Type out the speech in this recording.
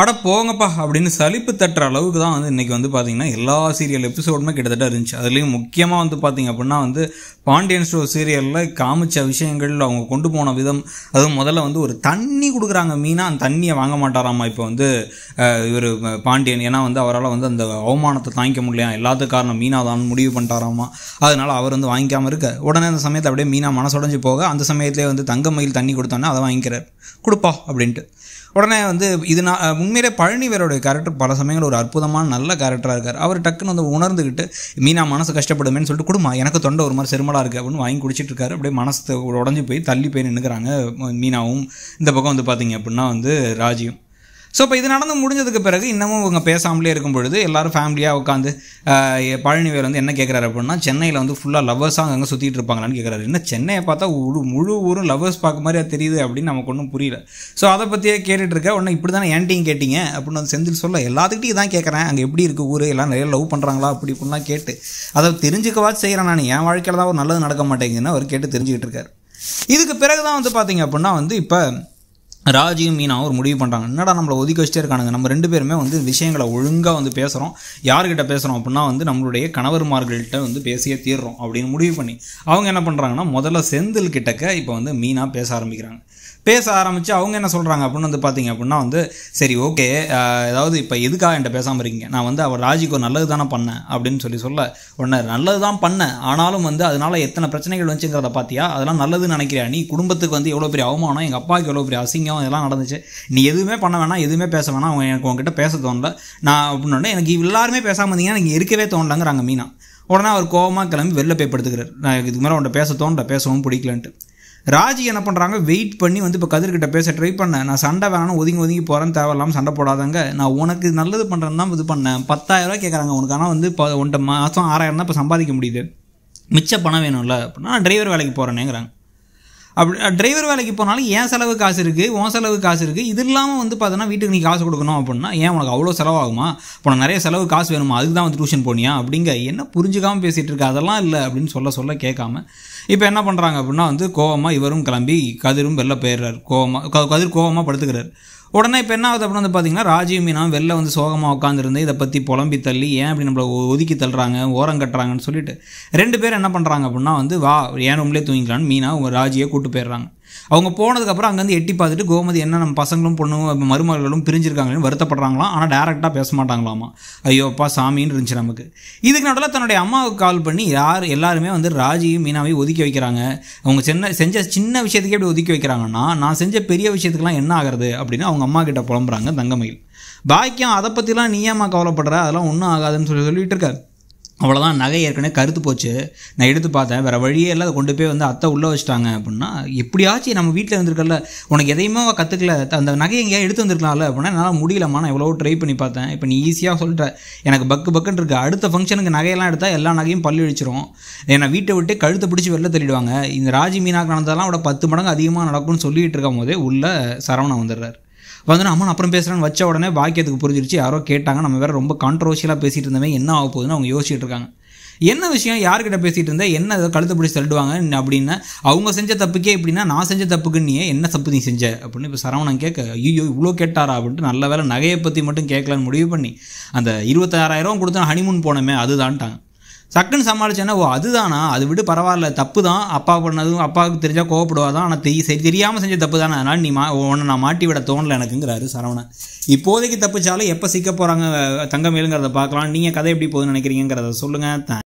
அட போங்கப்பா அப்படின்னு சலிப்பு தட்டுற அளவுக்கு தான் வந்து இன்றைக்கி வந்து பார்த்திங்கன்னா எல்லா சீரியல் எபிசோடுமே கிட்டத்தட்ட இருந்துச்சு அதுலேயும் முக்கியமாக வந்து பார்த்திங்க அப்படின்னா வந்து பாண்டியன் ஸ்டோர் சீரியலில் காமிச்ச விஷயங்கள் அவங்க கொண்டு போன விதம் அதுவும் முதல்ல வந்து ஒரு தண்ணி கொடுக்குறாங்க மீனாக அந்த தண்ணியை வாங்க மாட்டாராமா இப்போ வந்து இவர் பாண்டியன் ஏன்னா வந்து அவரால் வந்து அந்த அவமானத்தை தாங்கிக்க முடியலையா எல்லாத்துக்கும் காரணம் மீனாக தான் முடிவு பண்ணிட்டாராமா அதனால் அவர் வந்து வாங்கிக்காமல் இருக்க உடனே அந்த சமயத்தை அப்படியே மீனா மனசுடைஞ்சு போக அந்த சமயத்திலே வந்து மயில் தண்ணி கொடுத்தோன்னே அதை வாங்கிக்கிறார் கொடுப்பா அப்படின்ட்டு உடனே வந்து இது நான் உண்மையிலே பழனிவரோடைய கேரக்டர் பல சமயங்கள் ஒரு அற்புதமான நல்ல கேரக்டராக இருக்கார் அவர் டக்குன்னு வந்து உணர்ந்துக்கிட்டு மீனா மனசு கஷ்டப்படுமேன்னு சொல்லிட்டு கொடுமா எனக்கு தொண்டை ஒரு மாதிரி செருமலாக இருக்குது அப்படின்னு வாங்கி குடிச்சிட்டு இருக்காரு அப்படியே மனசு உடஞ்சி போய் தள்ளி போய் நின்றுக்கிறாங்க மீனாவும் இந்த பக்கம் வந்து பார்த்தீங்க அப்படின்னா வந்து ராஜியும் ஸோ இப்போ இது நடந்து முடிஞ்சதுக்கு பிறகு இன்னமும் இவங்க பேசாமலே இருக்கும் பொழுது எல்லோரும் ஃபேமிலியாக உட்காந்து பழனிவேல் வந்து என்ன கேட்குறாரு அப்படின்னா சென்னையில் வந்து ஃபுல்லாக லவ்வர்ஸாக அங்கே சுற்றிட்டு இருப்பாங்களான்னு கேட்குறாரு என்ன சென்னையை பார்த்தா முழு முழு ஊரும் லவ்வர்ஸ் பார்க்க மாதிரியாக தெரியுது அப்படின்னு நமக்கு ஒன்றும் புரியல ஸோ அதை பற்றியே கேட்டுட்டு இருக்க உடனே இப்படி தானே ஏன்ட்டியும் கேட்டீங்க அப்படின்னு வந்து செந்தில் சொல்ல எல்லாத்துக்கிட்டையும் தான் கேட்குறேன் அங்கே எப்படி இருக்குது ஊர் எல்லாம் நிறைய லவ் பண்ணுறாங்களா அப்படி இப்படிலாம் கேட்டு அதை தெரிஞ்சுக்கவாச்சு செய்கிறேன் நான் என் வாழ்க்கையில் தான் ஒரு நல்லது நடக்க மாட்டேங்குதுன்னு அவர் கேட்டு தெரிஞ்சுக்கிட்டு இருக்காரு இதுக்கு பிறகு தான் வந்து பார்த்தீங்க அப்படின்னா வந்து இப்போ ராஜியும் மீனாவும் ஒரு முடிவு பண்ணுறாங்க என்னடா நம்மளை ஒதுக்க வச்சுட்டே இருக்கானுங்க நம்ம ரெண்டு பேருமே வந்து விஷயங்களை ஒழுங்காக வந்து பேசுகிறோம் யார்கிட்ட பேசுகிறோம் அப்படின்னா வந்து நம்மளுடைய கணவர்மார்கள்ட்ட வந்து பேசியே தீர்றோம் அப்படின்னு முடிவு பண்ணி அவங்க என்ன பண்ணுறாங்கன்னா முதல்ல செந்தில் கிட்டக்க இப்போ வந்து மீனாக பேச ஆரம்பிக்கிறாங்க பேச ஆரம்பித்து அவங்க என்ன சொல்கிறாங்க அப்படின்னு வந்து பார்த்தீங்க அப்படின்னா வந்து சரி ஓகே ஏதாவது இப்போ எதுக்காக என்கிட்ட பேசாமல் இருக்கீங்க நான் வந்து அவர் ராஜிக்கு நல்லது தானே பண்ணேன் அப்படின்னு சொல்லி சொல்ல ஒன்று நல்லது தான் பண்ணேன் ஆனாலும் வந்து அதனால் எத்தனை பிரச்சனைகள் வந்துச்சுங்கிறத பார்த்தியா அதெல்லாம் நல்லதுன்னு நினைக்கிறேன் நீ குடும்பத்துக்கு வந்து எவ்வளோ பெரிய அவமானம் எங்கள் அப்பாவுக்கு எவ்வளோ பெரிய அசிங்கம் சமாதானம் இதெல்லாம் நடந்துச்சு நீ எதுவுமே பண்ண வேணாம் எதுவுமே பேச வேணாம் அவங்க எனக்கு உங்ககிட்ட பேச தோணல நான் அப்படின்னு எனக்கு எல்லாருமே பேசாமல் இருந்தீங்கன்னா நீங்கள் இருக்கவே தோணலங்கிறாங்க மீனா உடனே அவர் கோபமாக கிளம்பி வெளில போய் படுத்துக்கிறார் நான் இதுக்கு மேலே உன்ட்ட பேச தோணல பேசவும் பிடிக்கலன்ட்டு ராஜி என்ன பண்ணுறாங்க வெயிட் பண்ணி வந்து இப்போ கதிர்கிட்ட பேச ட்ரை பண்ணேன் நான் சண்டை வேணாம் ஒதுங்கி ஒதுங்கி தேவை தேவையில்லாமல் சண்டை போடாதாங்க நான் உனக்கு நல்லது பண்ணுறேன்னு தான் இது பண்ணேன் பத்தாயிரரூவா கேட்குறாங்க உனக்கு ஆனால் வந்து இப்போ ஒன்றை மாதம் ஆறாயிரம் தான் இப்போ சம்பாதிக்க முடியுது மிச்ச பணம் வேணும்ல அப்படின்னா நான் டிரைவர் வேலைக்கு போகிறேனேங்கிறாங்க அப்படி டிரைவர் வேலைக்கு போனாலும் என் செலவு காசு இருக்குது உன் செலவு காசு இருக்குது இது இல்லாமல் வந்து பார்த்தோன்னா வீட்டுக்கு நீ காசு கொடுக்கணும் அப்படின்னா ஏன் உனக்கு அவ்வளோ செலவாகுமா இப்போ நிறைய செலவு காசு வேணுமா அதுக்கு தான் வந்து டியூஷன் போனியா அப்படிங்க என்ன புரிஞ்சுக்காமல் பேசிகிட்டு இருக்க அதெல்லாம் இல்லை அப்படின்னு சொல்ல சொல்ல கேட்காம இப்போ என்ன பண்ணுறாங்க அப்படின்னா வந்து கோவமாக இவரும் கிளம்பி கதிரும் வெளில போயிடுறார் கோவமாக கதிர் கோவமாக படுத்துக்கிறார் உடனே இப்போ என்ன ஆகுது அப்படின்னு வந்து பார்த்தீங்கன்னா ராஜீவ் மீனா வெளில வந்து சோகமாக உட்காந்துருந்து இதை பற்றி புலம்பி தள்ளி ஏன் அப்படி நம்மளை ஒதுக்கி தள்ளுறாங்க ஓரம் கட்டுறாங்கன்னு சொல்லிட்டு ரெண்டு பேர் என்ன பண்ணுறாங்க அப்படின்னா வந்து வா ஏன் உங்களே தூங்கிக்கலான்னு மீனா ராஜியை கூட்டு போயிடுறாங்க அவங்க போனதுக்கப்புறம் அங்கேருந்து எட்டி பார்த்துட்டு கோமதி என்ன நம்ம பசங்களும் பொண்ணும் மருமகளும் பிரிஞ்சிருக்காங்கன்னு வருத்தப்படுறாங்களாம் ஆனால் டேரெக்டாக பேச மாட்டாங்களாமா ஐயோப்பா சாமின்னு இருந்துச்சு நமக்கு இதுக்கு நடுவில் தன்னுடைய அம்மாவுக்கு கால் பண்ணி யார் எல்லாருமே வந்து ராஜியும் மீனாவையும் ஒதுக்கி வைக்கிறாங்க அவங்க சின்ன செஞ்ச சின்ன விஷயத்துக்கே எப்படி ஒதுக்கி வைக்கிறாங்கன்னா நான் செஞ்ச பெரிய விஷயத்துக்குலாம் என்ன ஆகிறது அப்படின்னு அவங்க அம்மா கிட்ட புலம்புறாங்க தங்கமயில் பாக்கியம் அதை பற்றிலாம் நீ ஏமா கவலைப்படுற அதெல்லாம் ஒன்றும் ஆகாதுன்னு சொல்லி சொல்லிட்டு இருக்காரு அவ்வளோதான் நகை ஏற்கனவே கருத்து போச்சு நான் எடுத்து பார்த்தேன் வேறு வழியே இல்லை அதை கொண்டு போய் வந்து அத்தை உள்ளே வச்சுட்டாங்க அப்படின்னா எப்படியாச்சும் நம்ம வீட்டில் இருந்திருக்கல உனக்கு எதையுமே அவள் கற்றுக்கல அந்த நகை எங்கேயா எடுத்து வந்திருக்கலாம்ல அப்படின்னா என்னால் முடியலம்மா நான் எவ்வளோ ட்ரை பண்ணி பார்த்தேன் இப்போ நீ ஈஸியாக சொல்லிட்ட எனக்கு பக்கு பக்குன்னு இருக்குது அடுத்த ஃபங்க்ஷனுக்கு நகையெல்லாம் எடுத்தால் எல்லா நகையும் பல்லு இழிச்சிரும் என்னை வீட்டை விட்டு கழுத்தை பிடிச்சி வெளில தள்ளிடுவாங்க இந்த ராஜி மீனாக்கு நடந்ததெல்லாம் விட பத்து மடங்கு அதிகமாக நடக்கும்னு சொல்லிகிட்டு இருக்கும் போதே உள்ள சரவணம் வந்துடுறாரு வந்தோன்னா அம்மன் அப்புறம் பேசுகிறான்னு வச்ச உடனே வாக்கியத்துக்கு புரிஞ்சிருச்சு யாரோ கேட்டாங்க நம்ம வேறு ரொம்ப கான்ட்ரவர்ஷியலாக பேசிகிட்டு இருந்தவங்க என்ன ஆக போகுதுன்னு அவங்க யோசிச்சுட்டு இருக்காங்க என்ன விஷயம் யார்கிட்ட பேசிகிட்டு இருந்தால் என்ன ஏதோ கழுத்து பிடிச்சி தள்ளுவாங்க அப்படின்னா அவங்க செஞ்ச தப்புக்கே எப்படின்னா நான் செஞ்ச தப்புக்கு நீ என்ன தப்பு நீ செஞ்ச அப்படின்னு இப்போ சரவணன் கேட்க ஐயோ இவ்வளோ கேட்டாரா அப்படின்ட்டு நல்ல வேலை நகையை பற்றி மட்டும் கேட்கலான்னு முடிவு பண்ணி அந்த இருபத்தாறாயிரம் கொடுத்தா ஹனிமூன் போனமே அதுதான்ட்டாங்க சக்குன்னு சமாளிச்சேன்னா ஓ அதுதானா அது விட்டு பரவாயில்ல தப்பு தான் அப்பா பண்ணதும் அப்பாவுக்கு தெரிஞ்சால் கோவப்படுவா ஆனால் தெரிய சரி தெரியாமல் செஞ்ச தப்பு தானே அதனால் நீ மா உன்னை நான் மாட்டி விட தோணலை எனக்குங்கிறாரு சரவணை இப்போதைக்கு தப்பிச்சாலும் எப்போ சிக்க போகிறாங்க தங்கமேலுங்கிறத பார்க்கலாம் நீங்கள் கதை எப்படி போகுதுன்னு நினைக்கிறீங்கிறத சொல்லுங்கள்